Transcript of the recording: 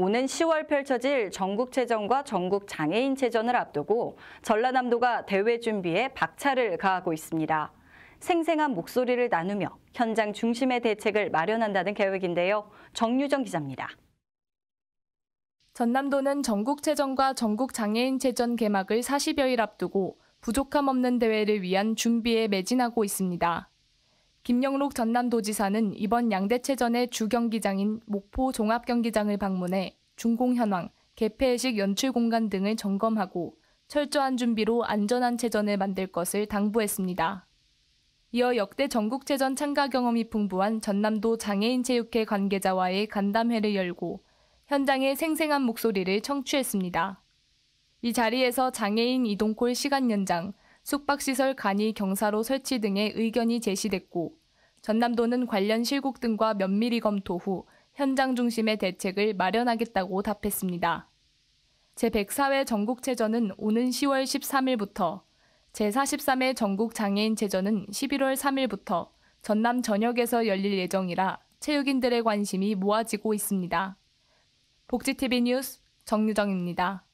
오는 10월 펼쳐질 전국체전과 전국장애인체전을 앞두고 전라남도가 대회 준비에 박차를 가하고 있습니다. 생생한 목소리를 나누며 현장 중심의 대책을 마련한다는 계획인데요. 정유정 기자입니다. 전남도는 전국체전과 전국장애인체전 개막을 40여일 앞두고 부족함 없는 대회를 위한 준비에 매진하고 있습니다. 김영록 전남도지사는 이번 양대체전의 주경기장인 목포 종합경기장을 방문해 중공 현황, 개폐식 연출 공간 등을 점검하고 철저한 준비로 안전한 체전을 만들 것을 당부했습니다. 이어 역대 전국체전 참가 경험이 풍부한 전남도 장애인체육회 관계자와의 간담회를 열고 현장의 생생한 목소리를 청취했습니다. 이 자리에서 장애인 이동콜 시간 연장, 숙박시설 간이 경사로 설치 등의 의견이 제시됐고 전남도는 관련 실국 등과 면밀히 검토 후 현장 중심의 대책을 마련하겠다고 답했습니다. 제104회 전국체전은 오는 10월 13일부터 제43회 전국장애인체전은 11월 3일부터 전남 전역에서 열릴 예정이라 체육인들의 관심이 모아지고 있습니다. 복지TV 뉴스 정유정입니다.